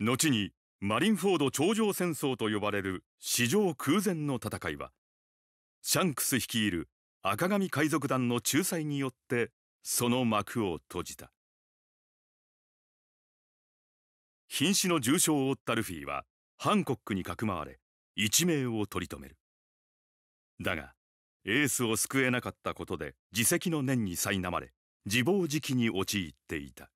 後にマリンフォード頂上戦争と呼ばれる史上空前の戦いはシャンクス率いる赤髪海賊団の仲裁によってその幕を閉じた瀕死の重傷を負ったルフィはハンコックにかくまわれ一命を取り留めるだがエースを救えなかったことで自責の念に苛まれ自暴自棄に陥っていた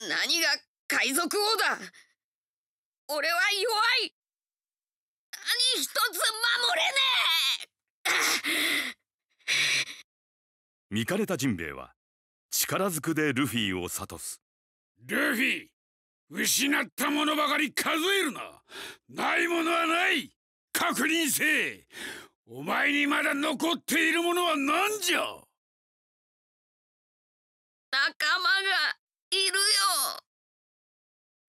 何が海賊王だ俺は弱い何一つ守れねえ見かねたジンベエは力ずくでルフィを諭すルフィ失ったものばかり数えるなないものはない確認せお前にまだ残っているものは何じゃ仲間がいるよ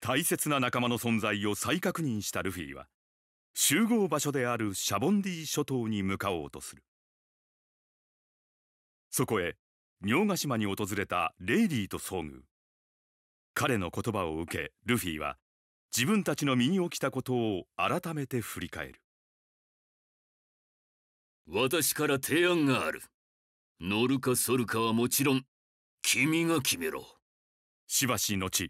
大切な仲間の存在を再確認したルフィは集合場所であるシャボンディ諸島に向かおうとするそこへ尿ヶ島に訪れたレイリーと遭遇彼の言葉を受けルフィは自分たちの身に起きたことを改めて振り返る私から提案がある乗るか反るかはもちろん君が決めろしばし後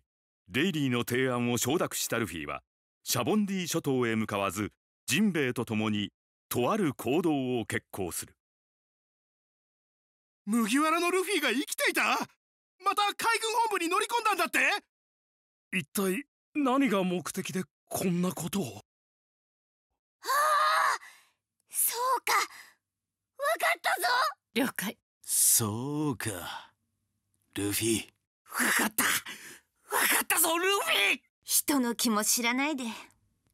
レイリーの提案を承諾したルフィはシャボンディ諸島へ向かわずジンベエと共にとある行動を決行する麦わらのルフィが生きていたまた海軍本部に乗り込んだんだって一体何が目的でこんなことをああそうか分かったぞ了解そうかルフィ分かったぞルフィ人の気も知らないで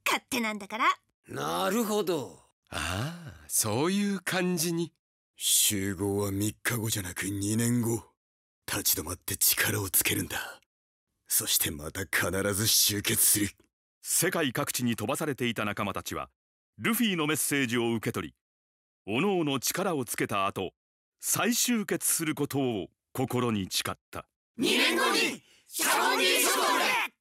勝手なんだからなるほどああそういう感じに集合は3日後じゃなく2年後立ち止まって力をつけるんだそしてまた必ず集結する世界各地に飛ばされていた仲間たちはルフィのメッセージを受け取りおのおの力をつけた後再集結することを心に誓った2年後にシャボディ諸島